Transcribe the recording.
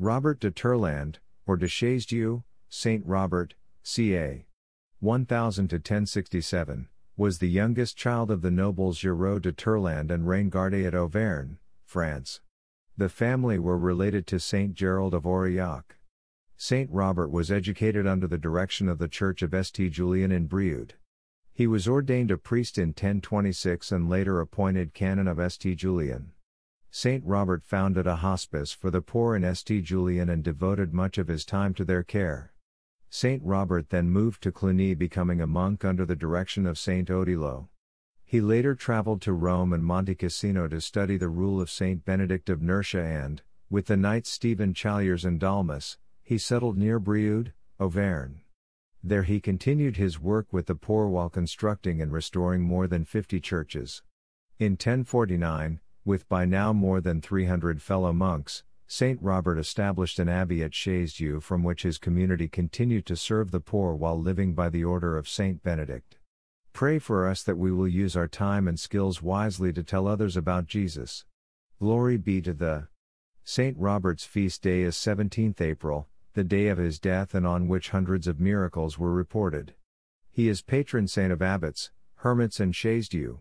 Robert de Turland, or de Chaisdieu, Saint Robert, ca. 1000 to 1067, was the youngest child of the nobles Giraud de Turland and Raingarde at Auvergne, France. The family were related to Saint Gerald of Aurillac. Saint Robert was educated under the direction of the Church of St. Julian in Brioude. He was ordained a priest in 1026 and later appointed canon of St. Julian. St. Robert founded a hospice for the poor in St. Julian and devoted much of his time to their care. St. Robert then moved to Cluny, becoming a monk under the direction of St. Odilo. He later traveled to Rome and Monte Cassino to study the rule of St. Benedict of Nursia and, with the knights Stephen Challiers and Dalmas, he settled near Brioude, Auvergne. There he continued his work with the poor while constructing and restoring more than 50 churches. In 1049, with by now more than 300 fellow monks, St. Robert established an abbey at Chaisdieu from which his community continued to serve the poor while living by the order of St. Benedict. Pray for us that we will use our time and skills wisely to tell others about Jesus. Glory be to the St. Robert's feast day is 17th April, the day of his death and on which hundreds of miracles were reported. He is patron saint of abbots, hermits and chaisedieu.